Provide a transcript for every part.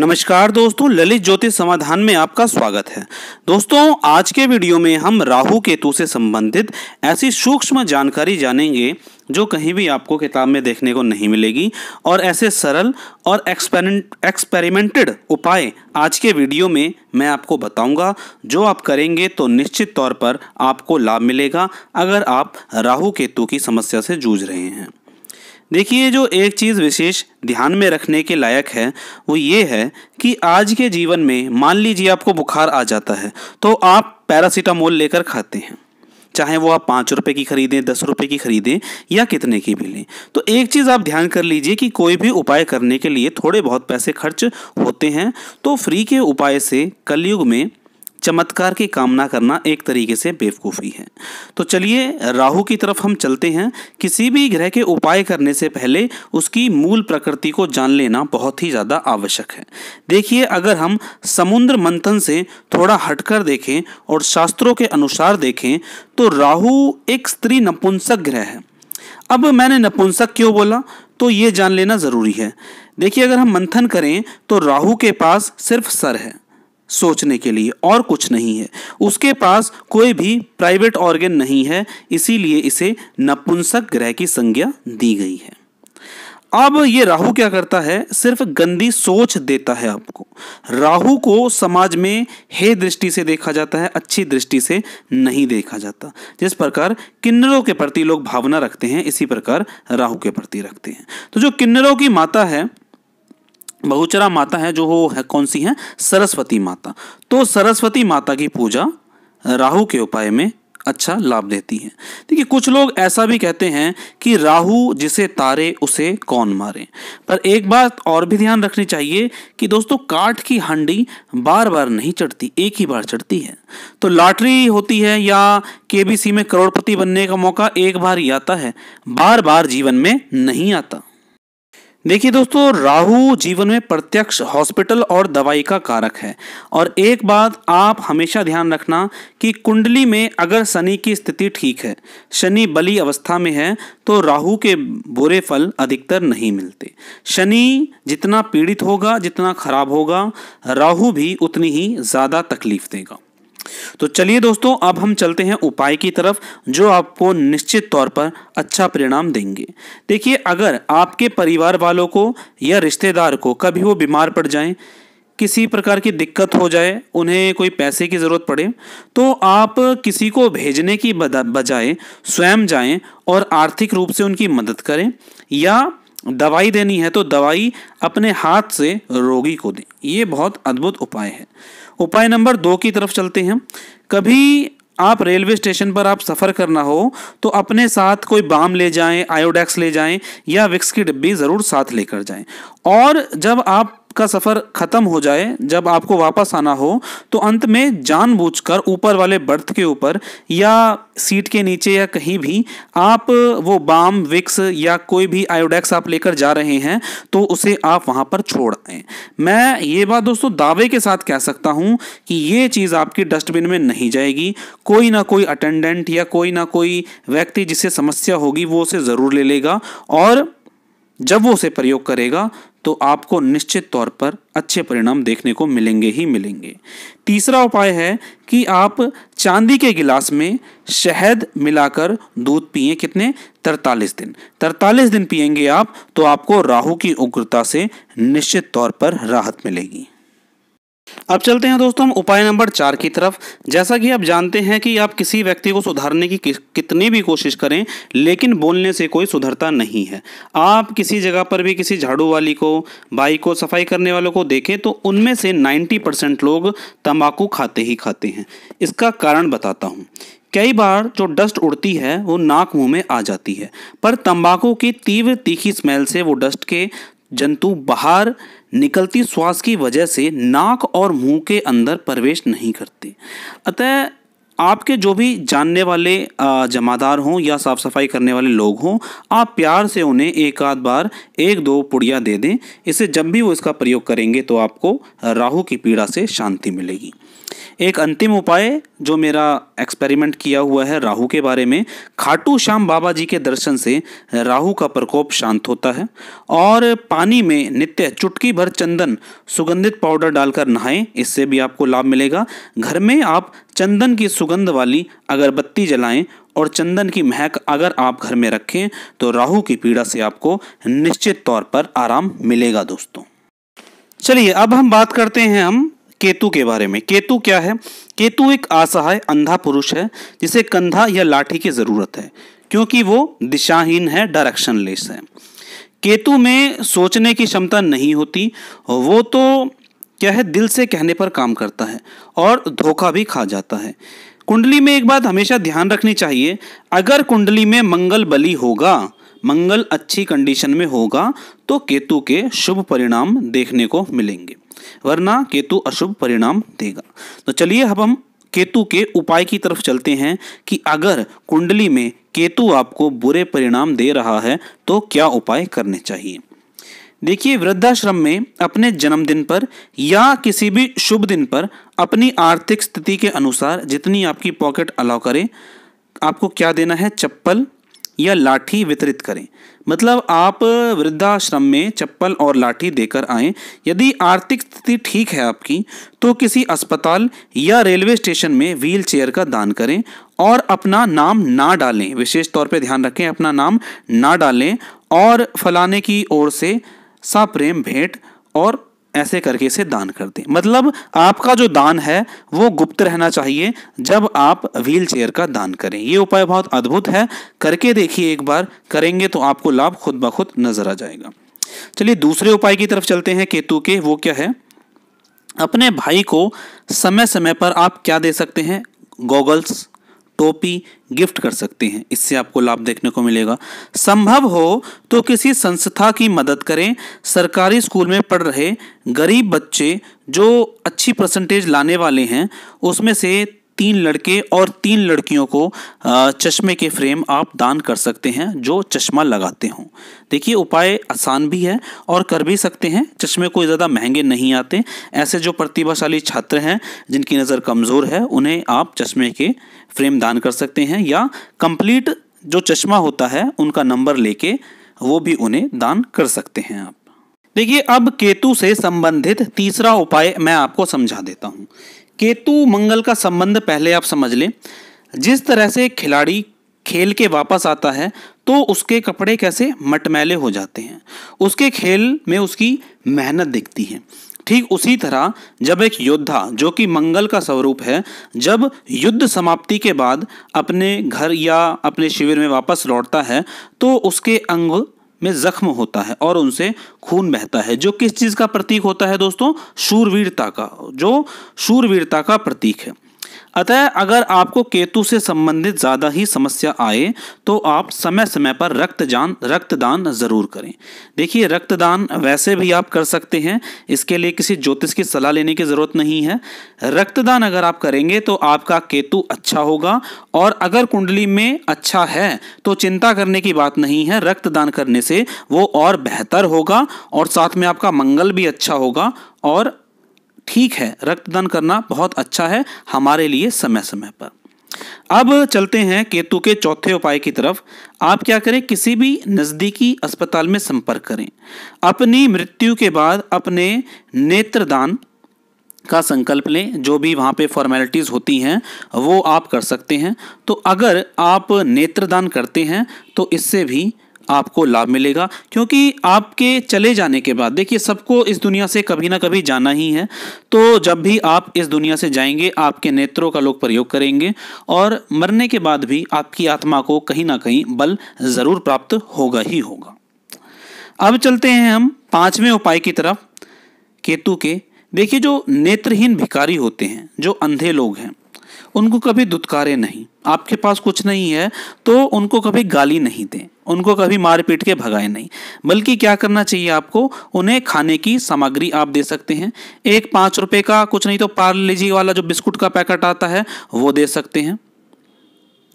नमस्कार दोस्तों ललित ज्योतिष समाधान में आपका स्वागत है दोस्तों आज के वीडियो में हम राहु केतु से संबंधित ऐसी सूक्ष्म जानकारी जानेंगे जो कहीं भी आपको किताब में देखने को नहीं मिलेगी और ऐसे सरल और एक्सपेरिमेंटेड उपाय आज के वीडियो में मैं आपको बताऊंगा जो आप करेंगे तो निश्चित तौर पर आपको लाभ मिलेगा अगर आप राहु केतु की समस्या से जूझ रहे हैं देखिए जो एक चीज़ विशेष ध्यान में रखने के लायक है वो ये है कि आज के जीवन में मान लीजिए आपको बुखार आ जाता है तो आप पैरासीटामोल लेकर खाते हैं चाहे वो आप पाँच रुपये की खरीदें दस रुपये की खरीदें या कितने की भी लें तो एक चीज़ आप ध्यान कर लीजिए कि कोई भी उपाय करने के लिए थोड़े बहुत पैसे खर्च होते हैं तो फ्री के उपाय से कलयुग में चमत्कार की कामना करना एक तरीके से बेवकूफ़ी है तो चलिए राहु की तरफ हम चलते हैं किसी भी ग्रह के उपाय करने से पहले उसकी मूल प्रकृति को जान लेना बहुत ही ज़्यादा आवश्यक है देखिए अगर हम समुद्र मंथन से थोड़ा हटकर देखें और शास्त्रों के अनुसार देखें तो राहु एक स्त्री नपुंसक ग्रह है अब मैंने नपुंसक क्यों बोला तो ये जान लेना ज़रूरी है देखिए अगर हम मंथन करें तो राहु के पास सिर्फ सर है सोचने के लिए और कुछ नहीं है उसके पास कोई भी प्राइवेट ऑर्गेन नहीं है इसीलिए इसे नपुंसक ग्रह की संज्ञा दी गई है अब ये राहु क्या करता है सिर्फ गंदी सोच देता है आपको राहु को समाज में हे दृष्टि से देखा जाता है अच्छी दृष्टि से नहीं देखा जाता जिस प्रकार किन्नरों के प्रति लोग भावना रखते हैं इसी प्रकार राहु के प्रति रखते हैं तो जो किन्नरों की माता है बहुचरा माता है जो वो है कौन सी है सरस्वती माता तो सरस्वती माता की पूजा राहु के उपाय में अच्छा लाभ देती है देखिए कुछ लोग ऐसा भी कहते हैं कि राहु जिसे तारे उसे कौन मारे पर एक बात और भी ध्यान रखनी चाहिए कि दोस्तों काठ की हंडी बार बार नहीं चढ़ती एक ही बार चढ़ती है तो लॉटरी होती है या केबीसी में करोड़पति बनने का मौका एक बार ही आता है बार बार जीवन में नहीं आता देखिए दोस्तों राहु जीवन में प्रत्यक्ष हॉस्पिटल और दवाई का कारक है और एक बात आप हमेशा ध्यान रखना कि कुंडली में अगर शनि की स्थिति ठीक है शनि बली अवस्था में है तो राहु के बुरे फल अधिकतर नहीं मिलते शनि जितना पीड़ित होगा जितना खराब होगा राहु भी उतनी ही ज़्यादा तकलीफ देगा तो चलिए दोस्तों अब हम चलते हैं उपाय की तरफ जो आपको निश्चित तौर पर अच्छा परिणाम देंगे देखिए अगर आपके परिवार वालों को या रिश्तेदार को कभी वो बीमार पड़ जाएं किसी प्रकार की दिक्कत हो जाए उन्हें कोई पैसे की ज़रूरत पड़े तो आप किसी को भेजने की बजाय स्वयं जाएं और आर्थिक रूप से उनकी मदद करें या दवाई देनी है तो दवाई अपने हाथ से रोगी को दें ये बहुत अद्भुत उपाय है उपाय नंबर दो की तरफ चलते हैं कभी आप रेलवे स्टेशन पर आप सफ़र करना हो तो अपने साथ कोई बाम ले जाएं आयोडेक्स ले जाएं या विक्स की डिब्बी ज़रूर साथ लेकर जाएं और जब आप आपका सफ़र ख़त्म हो जाए जब आपको वापस आना हो तो अंत में जानबूझकर ऊपर वाले बर्थ के ऊपर या सीट के नीचे या कहीं भी आप वो बाम विक्स या कोई भी आयोडेक्स आप लेकर जा रहे हैं तो उसे आप वहाँ पर छोड़ आए मैं ये बात दोस्तों दावे के साथ कह सकता हूँ कि ये चीज़ आपकी डस्टबिन में नहीं जाएगी कोई ना कोई अटेंडेंट या कोई ना कोई व्यक्ति जिसे समस्या होगी वो उसे ज़रूर ले लेगा और जब वो उसे प्रयोग करेगा तो आपको निश्चित तौर पर अच्छे परिणाम देखने को मिलेंगे ही मिलेंगे तीसरा उपाय है कि आप चांदी के गिलास में शहद मिलाकर दूध पिए कितने तरतालीस दिन तरतालीस दिन पिएंगे आप तो आपको राहु की उग्रता से निश्चित तौर पर राहत मिलेगी अब चलते हैं दोस्तों हम उपाय नंबर चार की तरफ जैसा कि आप जानते हैं कि आप किसी व्यक्ति को सुधारने की कितनी भी कोशिश करें लेकिन बोलने से कोई सुधरता नहीं है आप किसी जगह पर भी किसी झाड़ू वाली को बाई को सफाई करने वालों को देखें तो उनमें से 90 परसेंट लोग तंबाकू खाते ही खाते हैं इसका कारण बताता हूँ कई बार जो डस्ट उड़ती है वो नाक मुंह में आ जाती है पर तम्बाकू की तीव्र तीखी स्मेल से वो डस्ट के जंतु बाहर निकलती श्वास की वजह से नाक और मुंह के अंदर प्रवेश नहीं करते अतः आपके जो भी जानने वाले जमादार हों या साफ़ सफाई करने वाले लोग हों आप प्यार से उन्हें एक आध बार एक दो पुड़िया दे दें इसे जब भी वो इसका प्रयोग करेंगे तो आपको राहु की पीड़ा से शांति मिलेगी एक अंतिम उपाय जो मेरा एक्सपेरिमेंट किया हुआ है राहु के बारे में खाटू श्याम बाबा जी के दर्शन से राहु का प्रकोप शांत होता है और पानी में नित्य चुटकी भर चंदन सुगंधित पाउडर डालकर नहाएं इससे भी आपको लाभ मिलेगा घर में आप चंदन की सुगंध वाली अगरबत्ती जलाएं और चंदन की महक अगर आप घर में रखें तो राहु की पीड़ा से आपको निश्चित तौर पर आराम मिलेगा दोस्तों चलिए अब हम बात करते हैं हम केतु के बारे में केतु क्या है केतु एक असहाय अंधा पुरुष है जिसे कंधा या लाठी की ज़रूरत है क्योंकि वो दिशाहीन है डायरेक्शनलेस है केतु में सोचने की क्षमता नहीं होती वो तो क्या है दिल से कहने पर काम करता है और धोखा भी खा जाता है कुंडली में एक बात हमेशा ध्यान रखनी चाहिए अगर कुंडली में मंगल बली होगा मंगल अच्छी कंडीशन में होगा तो केतु के शुभ परिणाम देखने को मिलेंगे वरना केतु अशुभ परिणाम देगा तो चलिए अब हम केतु के उपाय की तरफ चलते हैं कि अगर कुंडली में केतु आपको बुरे परिणाम दे रहा है तो क्या उपाय करने चाहिए देखिए वृद्धाश्रम में अपने जन्मदिन पर या किसी भी शुभ दिन पर अपनी आर्थिक स्थिति के अनुसार जितनी आपकी पॉकेट अलाउ करे आपको क्या देना है चप्पल या लाठी वितरित करें मतलब आप वृद्धाश्रम में चप्पल और लाठी देकर आएं यदि आर्थिक स्थिति ठीक है आपकी तो किसी अस्पताल या रेलवे स्टेशन में व्हील चेयर का दान करें और अपना नाम ना डालें विशेष तौर पर ध्यान रखें अपना नाम ना डालें और फलाने की ओर से सा प्रेम भेंट और ऐसे करके इसे दान कर दें मतलब आपका जो दान है वो गुप्त रहना चाहिए जब आप व्हील चेयर का दान करें ये उपाय बहुत अद्भुत है करके देखिए एक बार करेंगे तो आपको लाभ खुद ब खुद नजर आ जाएगा चलिए दूसरे उपाय की तरफ चलते हैं केतु के वो क्या है अपने भाई को समय समय पर आप क्या दे सकते हैं गॉगल्स टोपी गिफ्ट कर सकते हैं इससे आपको लाभ देखने को मिलेगा संभव हो तो किसी संस्था की मदद करें सरकारी स्कूल में पढ़ रहे गरीब बच्चे जो अच्छी परसेंटेज लाने वाले हैं उसमें से तीन लड़के और तीन लड़कियों को चश्मे के फ्रेम आप दान कर सकते हैं जो चश्मा लगाते हों देखिए उपाय आसान भी है और कर भी सकते हैं चश्मे कोई ज़्यादा महंगे नहीं आते ऐसे जो प्रतिभाशाली छात्र हैं जिनकी नज़र कमज़ोर है उन्हें आप चश्मे के फ्रेम दान कर सकते हैं या कंप्लीट जो चश्मा होता है उनका नंबर लेके वो भी उन्हें दान कर सकते हैं आप देखिए अब केतु से संबंधित तीसरा उपाय मैं आपको समझा देता हूँ केतु मंगल का संबंध पहले आप समझ लें जिस तरह से खिलाड़ी खेल के वापस आता है तो उसके कपड़े कैसे मटमैले हो जाते हैं उसके खेल में उसकी मेहनत दिखती है ठीक उसी तरह जब एक योद्धा जो कि मंगल का स्वरूप है जब युद्ध समाप्ति के बाद अपने घर या अपने शिविर में वापस लौटता है तो उसके अंग में जख्म होता है और उनसे खून बहता है जो किस चीज़ का प्रतीक होता है दोस्तों शूरवीरता का जो शूरवीरता का प्रतीक है अतः अगर आपको केतु से संबंधित ज़्यादा ही समस्या आए तो आप समय समय पर रक्तदान रक्तदान ज़रूर करें देखिए रक्तदान वैसे भी आप कर सकते हैं इसके लिए किसी ज्योतिष की सलाह लेने की ज़रूरत नहीं है रक्तदान अगर आप करेंगे तो आपका केतु अच्छा होगा और अगर कुंडली में अच्छा है तो चिंता करने की बात नहीं है रक्तदान करने से वो और बेहतर होगा और साथ में आपका मंगल भी अच्छा होगा और ठीक है रक्तदान करना बहुत अच्छा है हमारे लिए समय समय पर अब चलते हैं केतु के चौथे उपाय की तरफ आप क्या करें किसी भी नज़दीकी अस्पताल में संपर्क करें अपनी मृत्यु के बाद अपने नेत्रदान का संकल्प लें जो भी वहाँ पे फॉर्मेलिटीज़ होती हैं वो आप कर सकते हैं तो अगर आप नेत्रदान करते हैं तो इससे भी आपको लाभ मिलेगा क्योंकि आपके चले जाने के बाद देखिए सबको इस दुनिया से कभी ना कभी जाना ही है तो जब भी आप इस दुनिया से जाएंगे आपके नेत्रों का लोग प्रयोग करेंगे और मरने के बाद भी आपकी आत्मा को कहीं ना कहीं बल ज़रूर प्राप्त होगा ही होगा अब चलते हैं हम पांचवें उपाय की तरफ केतु के देखिए जो नेत्रहीन भिकारी होते हैं जो अंधे लोग हैं उनको कभी दुत्कारे नहीं आपके पास कुछ नहीं है तो उनको कभी गाली नहीं दें उनको कभी मार पीट के भगाए नहीं बल्कि क्या करना चाहिए आपको उन्हें खाने की सामग्री आप दे सकते हैं एक पाँच रुपये का कुछ नहीं तो पार्ले जी वाला जो बिस्कुट का पैकेट आता है वो दे सकते हैं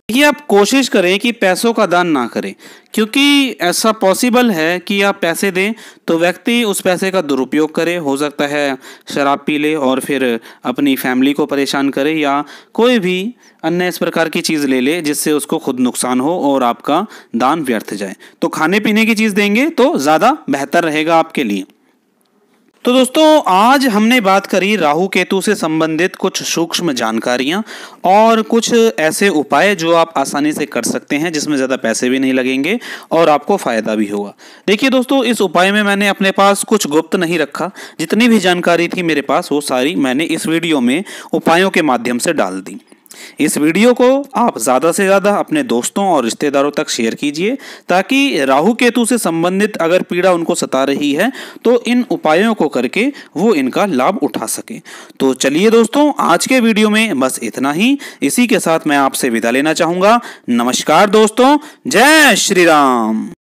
देखिए आप कोशिश करें कि पैसों का दान ना करें क्योंकि ऐसा पॉसिबल है कि आप पैसे दें तो व्यक्ति उस पैसे का दुरुपयोग करे हो सकता है शराब पी ले और फिर अपनी फैमिली को परेशान करे या कोई भी अन्य इस प्रकार की चीज़ ले ले जिससे उसको खुद नुकसान हो और आपका दान व्यर्थ जाए तो खाने पीने की चीज़ देंगे तो ज़्यादा बेहतर रहेगा आपके लिए तो दोस्तों आज हमने बात करी राहु केतु से संबंधित कुछ सूक्ष्म जानकारियां और कुछ ऐसे उपाय जो आप आसानी से कर सकते हैं जिसमें ज़्यादा पैसे भी नहीं लगेंगे और आपको फ़ायदा भी होगा देखिए दोस्तों इस उपाय में मैंने अपने पास कुछ गुप्त नहीं रखा जितनी भी जानकारी थी मेरे पास वो सारी मैंने इस वीडियो में उपायों के माध्यम से डाल दी इस वीडियो को आप ज़्यादा से ज़्यादा अपने दोस्तों और रिश्तेदारों तक शेयर कीजिए ताकि राहु केतु से संबंधित अगर पीड़ा उनको सता रही है तो इन उपायों को करके वो इनका लाभ उठा सकें तो चलिए दोस्तों आज के वीडियो में बस इतना ही इसी के साथ मैं आपसे विदा लेना चाहूँगा नमस्कार दोस्तों जय श्री राम